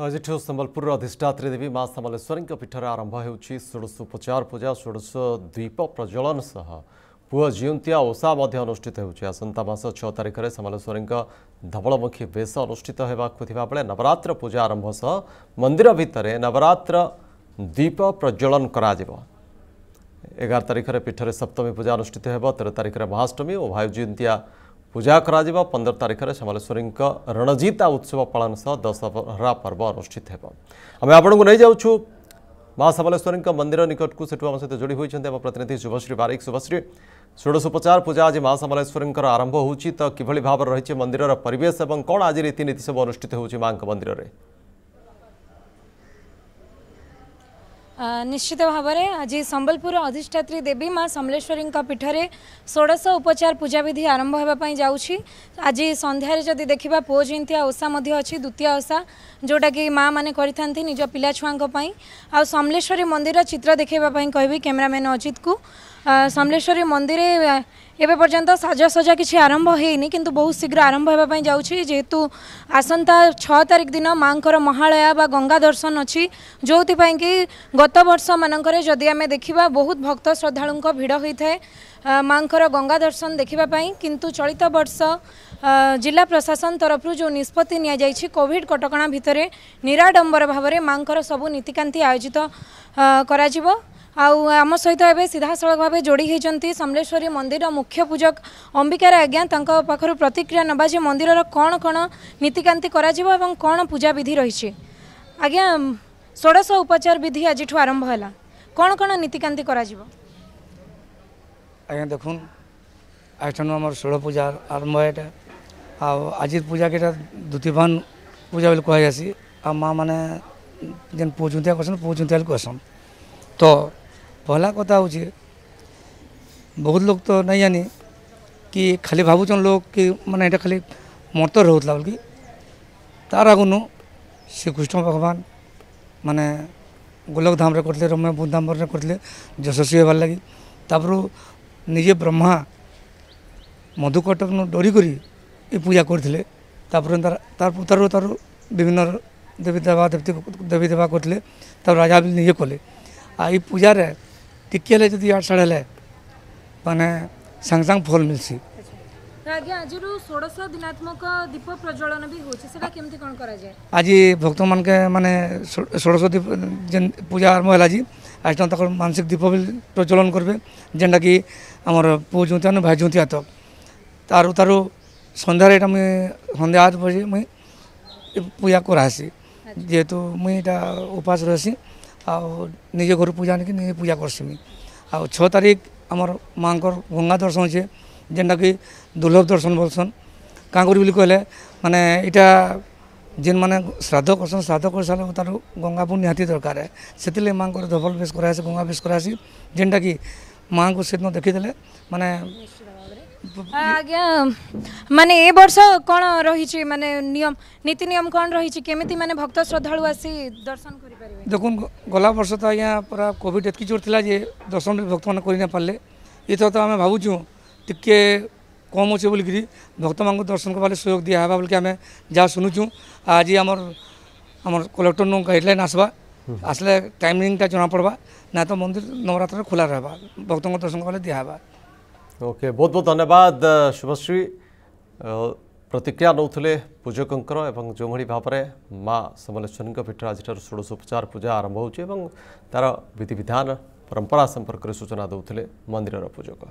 आज सम्बलपुर अधिष्ठात्री देवी माँ समलेश्वरी पीठ से आरंभ होचार पूजा षोड़श द्वीप प्रज्वलन सह पुह जीवती ओषा होता होसंतास छः तारीख में समलेश्वरी धवलमुखी बेश अनुषित होगा बेले नवरत्र पूजा आरंभ सह मंदिर भितर नवरत्र द्वीप प्रज्वलन होगार तारिखर पीठ से सप्तमी पूजा अनुषित हो तेरह तारिख में महाअष्टमी और भाई जयंती ପୂଜା କରାଯିବ ପନ୍ଦର ତାରିଖରେ ସମଲେଶ୍ୱରୀଙ୍କ ରଣଜିତା ଉତ୍ସବ ପାଳନ ସହ ଦଶହରା ପର୍ବ ଅନୁଷ୍ଠିତ ହେବ ଆମେ ଆପଣଙ୍କୁ ନେଇଯାଉଛୁ ମା ସମଲେଶ୍ୱରୀଙ୍କ ମନ୍ଦିର ନିକଟକୁ ସେଠୁ ଆମ ସହିତ ଯୋଡ଼ି ହୋଇଛନ୍ତି ଆମ ପ୍ରତିନିଧି ଶୁଭଶ୍ରୀ ବାରିକ ଶୁଭଶ୍ରୀ ଷୋଡ଼ଶୋପଚାର ପୂଜା ଆଜି ମା ସମଲେଶ୍ୱରୀଙ୍କର ଆରମ୍ଭ ହେଉଛି ତ କିଭଳି ଭାବରେ ରହିଛି ମନ୍ଦିରର ପରିବେଶ ଏବଂ କ'ଣ ଆଜି ରୀତିନୀତି ସବୁ ଅନୁଷ୍ଠିତ ହେଉଛି ମାଙ୍କ ମନ୍ଦିରରେ ନିଶ୍ଚିତ ଭାବରେ ଆଜି ସମ୍ବଲପୁର ଅଧିଷ୍ଠାତ୍ରୀ ଦେବୀ ମା ସମଲେଶ୍ୱରୀଙ୍କ ପୀଠରେ ଷୋଡ଼ଶ ଉପଚାର ପୂଜାବିଧି ଆରମ୍ଭ ହେବା ପାଇଁ ଯାଉଛି ଆଜି ସନ୍ଧ୍ୟାରେ ଯଦି ଦେଖିବା ପୁଅ ଜୟନ୍ତିଆ ଓଷା ମଧ୍ୟ ଅଛି ଦ୍ୱିତୀୟ ଓଷା ଯେଉଁଟାକି ମାଆମାନେ କରିଥାନ୍ତି ନିଜ ପିଲାଛୁଆଙ୍କ ପାଇଁ ଆଉ ସମଲେଶ୍ୱରୀ ମନ୍ଦିର ଚିତ୍ର ଦେଖାଇବା ପାଇଁ କହିବି କ୍ୟାମେରାମ୍ୟାନ୍ ଅଜିତକୁ ସମଲେଶ୍ୱରୀ ମନ୍ଦିର ଏବେ ପର୍ଯ୍ୟନ୍ତ ସାଜସଜା କିଛି ଆରମ୍ଭ ହେଇନି କିନ୍ତୁ ବହୁତ ଶୀଘ୍ର ଆରମ୍ଭ ହେବା ପାଇଁ ଯାଉଛି ଯେହେତୁ ଆସନ୍ତା ଛଅ ତାରିଖ ଦିନ ମାଆଙ୍କର ମହାଳୟା ବା ଗଙ୍ଗା ଦର୍ଶନ ଅଛି ଯେଉଁଥିପାଇଁ କି ଗତ ବର୍ଷମାନଙ୍କରେ ଯଦି ଆମେ ଦେଖିବା ବହୁତ ଭକ୍ତ ଶ୍ରଦ୍ଧାଳୁଙ୍କ ଭିଡ଼ ହୋଇଥାଏ ମାଆଙ୍କର ଗଙ୍ଗା ଦର୍ଶନ ଦେଖିବା ପାଇଁ କିନ୍ତୁ ଚଳିତ ବର୍ଷ ଜିଲ୍ଲା ପ୍ରଶାସନ ତରଫରୁ ଯେଉଁ ନିଷ୍ପତ୍ତି ନିଆଯାଇଛି କୋଭିଡ଼ କଟକଣା ଭିତରେ ନିରାଡ଼ମ୍ବର ଭାବରେ ମାଆଙ୍କର ସବୁ ନୀତିକାନ୍ତି ଆୟୋଜିତ କରାଯିବ ଆଉ ଆମ ସହିତ ଏବେ ସିଧାସଳଖ ଭାବେ ଯୋଡ଼ି ହୋଇଛନ୍ତି ସମଲେଶ୍ୱରୀ ମନ୍ଦିର ମୁଖ୍ୟ ପୂଜକ ଅମ୍ବିକାର ଆଜ୍ଞା ତାଙ୍କ ପାଖରୁ ପ୍ରତିକ୍ରିୟା ନେବା ଯେ ମନ୍ଦିରର କ'ଣ କ'ଣ ନୀତିକାନ୍ତି କରାଯିବ ଏବଂ କ'ଣ ପୂଜାବିଧି ରହିଛି ଆଜ୍ଞା ଷୋଡ଼ଶ ଉପଚାର ବିଧି ଆଜିଠୁ ଆରମ୍ଭ ହେଲା କ'ଣ କ'ଣ ନୀତିକାନ୍ତି କରାଯିବ ଆଜ୍ଞା ଦେଖୁନ୍ ଆଠୁ ଆମର ଷୋଳ ପୂଜା ଆରମ୍ଭ ଏଇଟା ଆଉ ଆଜିର ପୂଜାକେ ଏଇଟା ଦୁତିବାନ ପୂଜା ବୋଲି କୁହାଯାଏସି ଆଉ ମାଆ ମାନେ ଯେନ୍ ପୁଅ ଜୁନ୍ତିଆ କସନ୍ ପୁଅ ଜୁନ୍ତିଆ ବୋଲି କସନ୍ ତ ପହଲା କଥା ହେଉଛେ ବହୁତ ଲୋକ ତ ନାଇଁ ଜାନି କି ଖାଲି ଭାବୁଛନ୍ ଲୋକ କି ମାନେ ଏଇଟା ଖାଲି ମର୍ତ୍ତ ରହୁଥିଲା ବୋଲିକି ତାର ଆଗନୁ ଶ୍ରୀକୃଷ୍ଣ ଭଗବାନ ମାନେ ଗୋଲକଧାମରେ କରିଥିଲେ ରମ୍ୟ ବୁଦ୍ଧାମ୍ବରେ କରିଥିଲେ ଯଶସ୍ୱୀ ହେବାର ଲାଗି ତାପରୁ ନିଜେ ବ୍ରହ୍ମା ମଧୁକଟକନୁ ଡରିକରି ଏ ପୂଜା କରିଥିଲେ ତାପରେ ତାର ତାର ତାର ବିଭିନ୍ନ ଦେବୀ ଦେବା ଦେବୀ ଦେବା କରିଥିଲେ ତାପରେ ରାଜା ବି ନିଜେ କଲେ ଆଉ ଏ ପୂଜାରେ टिकियल जदि आड़ सड़ेल मैंने सांग सांग फल मिलसी ଆଜ୍ଞା ଆଜିରୁ ଷୋଡ଼ଶ ଦିନାତ୍ମକ ଦୀପ ପ୍ରଜ୍ୱଳନ ବି ହେଉଛି ସେଟା କେମିତି କ'ଣ କରାଯାଏ ଆଜି ଭକ୍ତମାନକେ ମାନେ ଷୋଡ଼ଶ ଦୀପ ଯେନ୍ ପୂଜା ଆରମ୍ଭ ହେଲା ଆଜି ଆଜି ତାଙ୍କର ମାନସିକ ଦୀପ ବି ପ୍ରଜ୍ୱଳନ କରିବେ ଯେନ୍ଟାକି ଆମର ପୁଅ ଜ୍ୟୋତି ଆନ ଭାଇ ଜ୍ୟୋତି ଆତ ତାରୁ ତାରୁ ସନ୍ଧ୍ୟାରେ ଏଇଟା ମୁଇଁ ସନ୍ଧ୍ୟା ଆଠ ବଜେ ମୁଇଁ ପୂଜା କରାହେସି ଯେହେତୁ ମୁଇଁ ଏଇଟା ଉପାସ ରହିସି ଆଉ ନିଜେ ଘରୁ ପୂଜା ଆଣିକି ନିଜେ ପୂଜା କର୍ସିମି ଆଉ ଛଅ ତାରିଖ ଆମର ମାଆଙ୍କର ଗଙ୍ଗା ଦର୍ଶନ ଅଛେ ଯେନ୍ଟାକି ଦୁର୍ଲଭ ଦର୍ଶନ ବୋଲସନ୍ କାଁ କରି ବୋଲି କହିଲେ ମାନେ ଇଟା ଯେନ୍ମାନେ ଶ୍ରାଦ୍ଧ କରୁସନ୍ ଶ୍ରାଦ୍ଧ କରିସାରିଲେ ତାର ଗଙ୍ଗା ପୁଣି ନିହାତି ଦରକାର ହେ ସେଥିର୍ଲାଗି ମାଆଙ୍କର ଧବଲ ବେଶ କରାହେସି ଗଙ୍ଗା ବେଶ କରାହେସି ଯେନ୍ଟାକି ମାଆଙ୍କୁ ସେଦିନ ଦେଖିଦେଲେ ମାନେ ଆଜ୍ଞା ମାନେ ଏ ବର୍ଷ କ'ଣ ରହିଛି ମାନେ ନିୟମ ନୀତି ନିୟମ କ'ଣ ରହିଛି କେମିତି ମାନେ ଭକ୍ତ ଶ୍ରଦ୍ଧାଳୁ ଆସି ଦର୍ଶନ କରିପାରିବେ ଦେଖନ୍ତୁ ଗଲା ବର୍ଷ ତ ଆଜ୍ଞା ପୁରା କୋଭିଡ଼ ଏତିକି ଜୋର ଥିଲା ଯେ ଦର୍ଶନ ଭକ୍ତମାନେ କରିନପାରିଲେ ଏଥର ତ ଆମେ ଭାବୁଛୁ ଟିକେ କମ୍ ଅଛେ ବୋଲିକିରି ଭକ୍ତମାନଙ୍କୁ ଦର୍ଶନ କରିବାର ସୁଯୋଗ ଦିଆ ହେବା ବୋଲିକି ଆମେ ଯାହା ଶୁଣୁଛୁ ଆଜି ଆମର ଆମର କଲେକ୍ଟରନୁ ଗାଇଡ଼ଲାଇନ୍ ଆସବା ଆସିଲେ ଟାଇମିଂଟା ଜଣା ପଡ଼ବା ନା ତ ମନ୍ଦିର ନବରାତ୍ରରେ ଖୋଲା ରହିବା ଭକ୍ତଙ୍କ ଦର୍ଶନ କଲେ ଦିଆହେବା ओके बहुत बहुत धन्यवाद शुभश्री प्रतिक्रिया नौले पूजकर एवं जोभଳି ଭାବରେ ମା ସମଲେଶ୍ୱରୀଙ୍କ ପୀଠରେ ଆଜିଠାରୁ ଷୋଡ଼ଶୋପଚାର ପୂଜା ଆରମ୍ଭ ହେଉଛି ଏବଂ ତା'ର ବିଧିବିଧାନ ପରମ୍ପରା ସମ୍ପର୍କରେ ସୂଚନା ଦେଉଥିଲେ ମନ୍ଦିରର ପୂଜକ